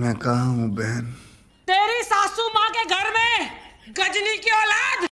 मैं कहा हूँ बहन तेरी सासू माँ के घर में गजनी की औलाद